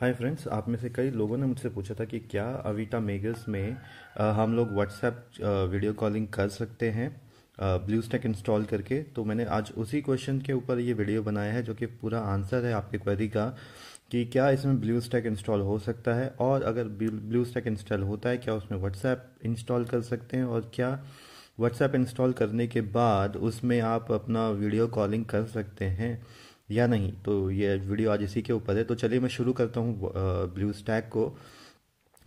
hi friends आप में से कई लोगों ने मुझसे पूछा था कि क्या अविटा मेगस में हम लोग व्हाट्सएप वीडियो कॉलिंग कर सकते हैं ब्लू स्टैक इंस्टॉल करके तो मैंने आज उसी क्वेश्चन के ऊपर ये वीडियो बनाया है जो कि पूरा आंसर है आपकी क्वेरी का कि क्या इसमें ब्लू स्टैक इंस्टॉल हो सकता है और अगर ब्लू स्टैक इंस्टॉल होता है क्या उसमें व्हाट्सएप इंस्टॉल कर सकते हैं और क्या व्हाट्सएप इंस्टॉल करने के बाद उसमें आप अपना वीडियो कॉलिंग कर सकते हैं या नहीं तो ये वीडियो आज इसी के ऊपर है तो चलिए मैं शुरू करता हूँ ब्लू स्टैक को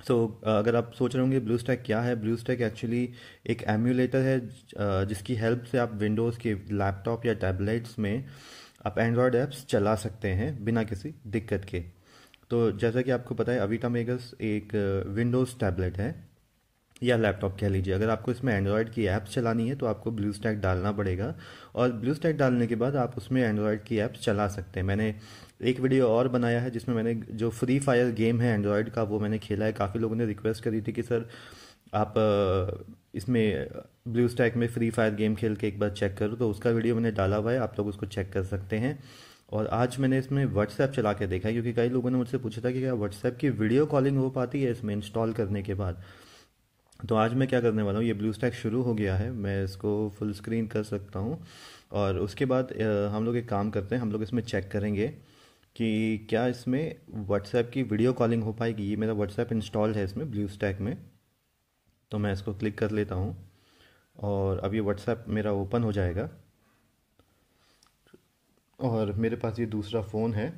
सो so, अगर आप सोच रहे होंगे ब्लू स्टैक क्या है ब्लू स्टैक एक्चुअली एक एम्यूलेटर है जिसकी हेल्प से आप विंडोज़ के लैपटॉप या टैबलेट्स में आप एंड्रॉयड ऐप्स चला सकते हैं बिना किसी दिक्कत के तो जैसा कि आपको पता है अविटा मेगस एक विंडोज़ टैबलेट है या लैपटॉप कह लीजिए अगर आपको इसमें एंड्रॉयड की ऐप्स चलानी है तो आपको ब्लू स्टैक डालना पड़ेगा और ब्लू स्टैक डालने के बाद आप उसमें एंड्रॉयड की ऐप्स चला सकते हैं मैंने एक वीडियो और बनाया है जिसमें मैंने जो फ्री फायर गेम है एंड्रॉयड का वो मैंने खेला है काफ़ी लोगों ने रिक्वेस्ट करी थी कि सर आप इसमें ब्लू स्टैक में फ्री फायर गेम खेल के एक बार चेक करो तो उसका वीडियो मैंने डाला हुआ है आप लोग उसको चेक कर सकते हैं और आज मैंने इसमें व्हाट्सएप चला के देखा है क्योंकि कई लोगों ने मुझसे पूछा था कि क्या व्हाट्सएप की वीडियो कॉलिंग हो पाती है इसमें इंस्टॉल करने के बाद तो आज मैं क्या करने वाला हूँ ये ब्लू स्टैक शुरू हो गया है मैं इसको फुल स्क्रीन कर सकता हूँ और उसके बाद हम लोग एक काम करते हैं हम लोग इसमें चेक करेंगे कि क्या इसमें व्हाट्सएप की वीडियो कॉलिंग हो पाएगी ये मेरा व्हाट्सएप इंस्टॉल है इसमें ब्लू स्टैक में तो मैं इसको क्लिक कर लेता हूँ और अब ये व्हाट्सएप मेरा ओपन हो जाएगा और मेरे पास ये दूसरा फ़ोन है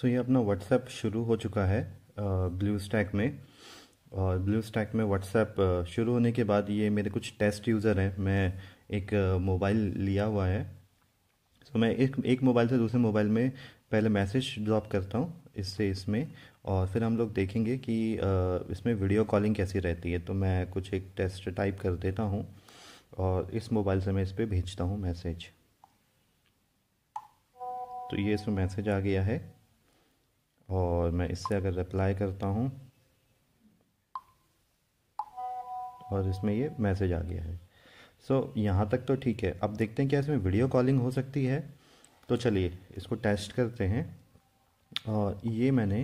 सो ये अपना व्हाट्सएप शुरू हो चुका है ब्लू स्टैक में और ब्लू स्टैक में व्हाट्सएप शुरू होने के बाद ये मेरे कुछ टेस्ट यूज़र हैं मैं एक मोबाइल लिया हुआ है सो so, मैं एक एक मोबाइल से दूसरे मोबाइल में पहले मैसेज ड्रॉप करता हूँ इससे इसमें और फिर हम लोग देखेंगे कि इसमें वीडियो कॉलिंग कैसी रहती है तो मैं कुछ एक टेस्ट टाइप कर देता हूँ और इस मोबाइल से मैं इस पर भेजता हूँ मैसेज तो ये इसमें मैसेज आ गया है और मैं इससे अगर रिप्लाई करता हूँ और इसमें ये मैसेज आ गया है सो so, यहाँ तक तो ठीक है अब देखते हैं क्या इसमें वीडियो कॉलिंग हो सकती है तो चलिए इसको टेस्ट करते हैं और ये मैंने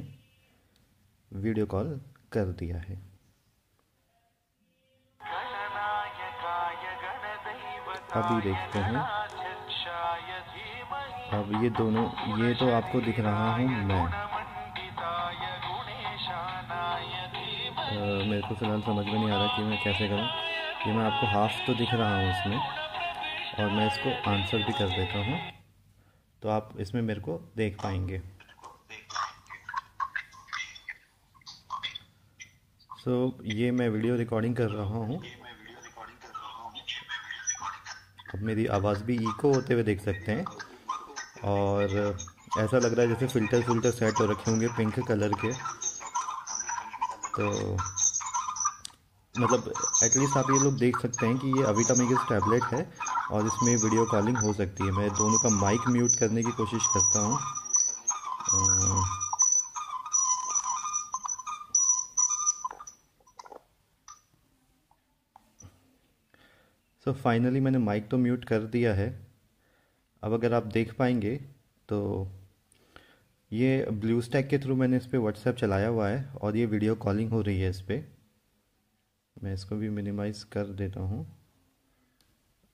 वीडियो कॉल कर दिया है अभी देखते हैं अब ये दोनों ये तो आपको दिख रहा हूँ मैं मेरे को फ़िलहाल समझ में नहीं आ रहा कि मैं कैसे करूँ कि मैं आपको हाफ़ तो दिख रहा हूँ इसमें और मैं इसको आंसर भी कर देता हूँ तो आप इसमें मेरे को देख पाएंगे सो so, ये मैं वीडियो रिकॉर्डिंग कर रहा हूँ अब मेरी आवाज़ भी इको होते हुए देख सकते हैं और ऐसा लग रहा है जैसे फ़िल्टर फिल्टर सेट हो रखे होंगे पिंक कलर के तो मतलब एटलीस्ट आप ये लोग देख सकते हैं कि ये अविटा मेगस टैबलेट है और इसमें वीडियो कॉलिंग हो सकती है मैं दोनों का माइक म्यूट करने की कोशिश करता हूँ सो so, फाइनली मैंने माइक तो म्यूट कर दिया है अब अगर आप देख पाएंगे तो ये ब्लू स्टैक के थ्रू मैंने इस पर व्हाट्सएप चलाया हुआ है और ये वीडियो कॉलिंग हो रही है इस पर मैं इसको भी मिनिमाइज़ कर देता हूँ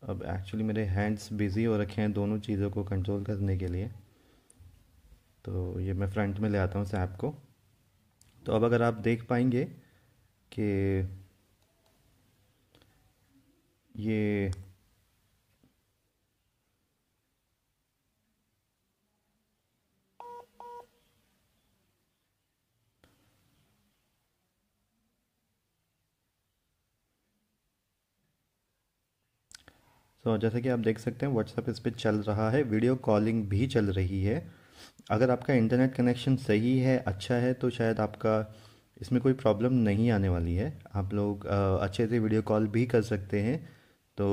अब एक्चुअली मेरे हैंड्स बिज़ी हो रखे हैं दोनों चीज़ों को कंट्रोल करने के लिए तो ये मैं फ्रंट में ले आता हूँ सैप ऐप को तो अब अगर आप देख पाएंगे कि ये तो जैसे कि आप देख सकते हैं व्हाट्सअप इस पर चल रहा है वीडियो कॉलिंग भी चल रही है अगर आपका इंटरनेट कनेक्शन सही है अच्छा है तो शायद आपका इसमें कोई प्रॉब्लम नहीं आने वाली है आप लोग अच्छे से वीडियो कॉल भी कर सकते हैं तो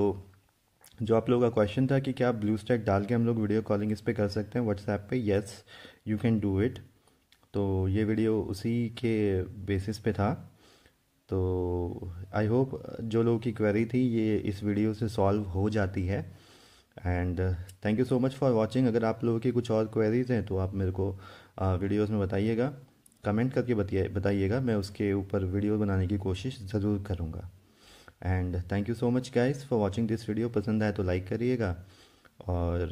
जो आप लोगों का क्वेश्चन था कि क्या ब्लू स्टैक डाल के हम लोग वीडियो कॉलिंग इस पर कर सकते हैं व्हाट्सएप पे yes you can do it तो ये वीडियो उसी के बेसिस पे था तो आई होप uh, जो लोगों की क्वेरी थी ये इस वीडियो से सॉल्व हो जाती है and thank you so much for watching अगर आप लोगों की कुछ और क्वेरीज हैं तो आप मेरे को वीडियोस uh, में बताइएगा कमेंट करके बताइए बताइएगा मैं उसके ऊपर वीडियो बनाने की कोशिश ज़रूर करूँगा and thank you so much guys for watching this video पसंद आए तो लाइक करिएगा और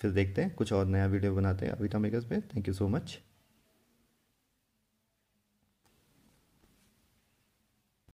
फिर देखते हैं कुछ और नया वीडियो बनाते हैं अविता मेकर्स पे थैंक यू सो मच